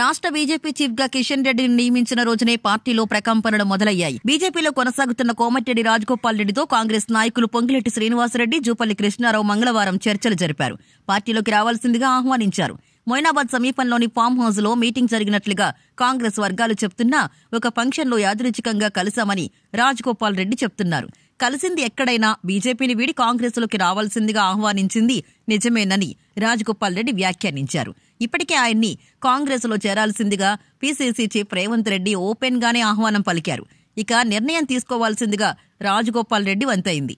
రాష్ట్ర BJP chief గా కిషన్ రెడ్డిని నియమించిన రోజునే పార్టీలో ప్రకంపనలు మొదలయ్యాయి బీజేపీలో కొనసాగుతున్న కోమటిరెడ్డి రాజగోపాల్ రెడ్డితో కాంగ్రెస్ నాయకులు పొంగిలెట్టి శ్రీనివాసరెడ్డి జూపల్లి కృష్ణారావు మంగళవారం చర్చలు జరిపారు పార్టీలోకి రావాల్సిందిగా ఆహ్వానించారు మొయినాబాద్ సమీపంలోని ఫామ్ హౌస్ లో మీటింగ్ జరిగినట్లుగా కాంగ్రెస్ వర్గాలు చెప్తున్నా ఒక ఫంక్షన్ లో యాదృచ్ఛికంగా కలిశామని రాజగోపాల్ రెడ్డి చెప్తున్నారు కలిసింది ఎక్కడైనా బీజేపీని వీడి కాంగ్రెస్లోకి రావాల్సిందిగా ఆహ్వానించింది నిజమేనని రాజగోపాల్ రెడ్డి వ్యాఖ్యానించారు ఇప్పటికే ఆయన్ని కాంగ్రెస్లో చేరాల్సిందిగా పీసీసీ చీఫ్ రేవంత్ రెడ్డి ఓపెన్గానే ఆహ్వానం పలికారు ఇక నిర్ణయం తీసుకోవాల్సిందిగా రాజగోపాల్ రెడ్డి వంతైంది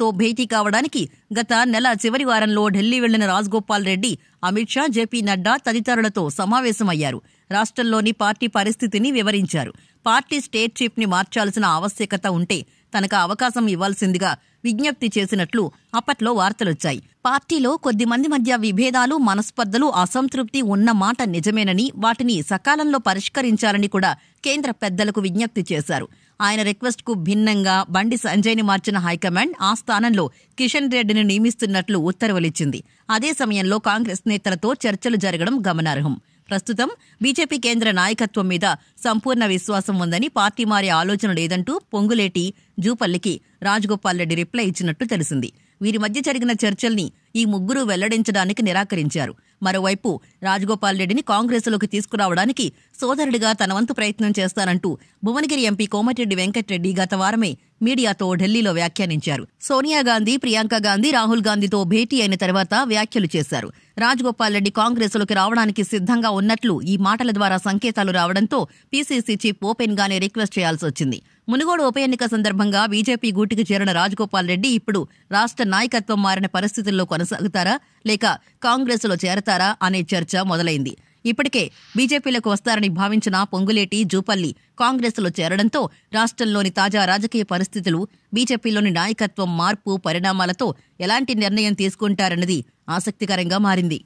తో భేటీ కావడానికి గత నెల చివరి వారంలో ఢిల్లీ వెళ్లిన రాజగోపాల్ రెడ్డి అమిత్ షా జేపీ నడ్డా తదితరులతో సమావేశమయ్యారు రాష్ట్రంలోని పార్టీ పరిస్థితిని వివరించారు పార్టీ స్టేట్ ని మార్చాల్సిన ఆవశ్యకత ఉంటే తనకు అవకాశం ఇవ్వాల్సిందిగా విజ్ఞప్తి చేసినట్లు అప్పట్లో వార్తలొచ్చాయి పార్టీలో కొద్దిమంది మధ్య విభేదాలు మనస్పర్ధలు అసంతృప్తి ఉన్న మాట నిజమేనని వాటిని సకాలంలో పరిష్కరించాలని కూడా కేంద్ర పెద్దలకు విజ్ఞప్తి చేశారు ఆయన రిక్వెస్ట్కు భిన్నంగా బండి సంజయ్ని మార్చిన హైకమాండ్ ఆ స్థానంలో కిషన్ రెడ్డిని నియమిస్తున్నట్లు ఉత్తర్వులిచ్చింది అదే సమయంలో కాంగ్రెస్ నేతలతో చర్చలు జరగడం గమనార్హం ప్రస్తుతం బీజేపీ కేంద్ర నాయకత్వం మీద సంపూర్ణ విశ్వాసం ఉందని పార్టీ మారే ఆలోచన లేదంటూ పొంగులేటి జూపల్లికి రాజగోపాల్ రెడ్డి రిప్లై ఇచ్చినట్టు తెలిసింది వీరి మధ్య జరిగిన చర్చల్ని ఈ ముగ్గురు వెల్లడించడానికి నిరాకరించారు మరోవైపు రాజగోపాల్ రెడ్డిని కాంగ్రెస్లోకి తీసుకురావడానికి సోదరుడిగా తన వంతు ప్రయత్నం చేస్తానంటూ భువనగిరి ఎంపీ కోమటిరెడ్డి వెంకటరెడ్డి గత వారమే మీడియాతో ఢిల్లీలో వ్యాఖ్యానించారు సోనియా గాంధీ ప్రియాంక గాంధీ రాహుల్ గాంధీతో భేటీ అయిన తర్వాత వ్యాఖ్యలు చేశారు రాజగోపాల్ రెడ్డి కాంగ్రెస్లోకి రావడానికి సిద్ధంగా ఉన్నట్లు ఈ మాటల ద్వారా సంకేతాలు రావడంతో పీసీసీ చీఫ్ ఓపెన్ గానే రిక్వెస్ట్ చేయాల్సి వచ్చింది మునుగోడు ఉప ఎన్నిక సందర్భంగా బీజేపీ గూటికి చేరిన రాజగోపాల్ రెడ్డి ఇప్పుడు రాష్ట్ర నాయకత్వం మారిన పరిస్థితుల్లో కొనసాగుతారా లేక కాంగ్రెస్లో చేరతారా అనే చర్చ మొదలైంది ఇప్పటికే బీజేపీలకు వస్తారని భావించిన పొంగులేటి జూపల్లి కాంగ్రెస్లో చేరడంతో రాష్ట్రంలోని తాజా రాజకీయ పరిస్థితులు బీజేపీలోని నాయకత్వం మార్పు పరిణామాలతో ఎలాంటి నిర్ణయం తీసుకుంటారన్నది ఆసక్తికరంగా మారింది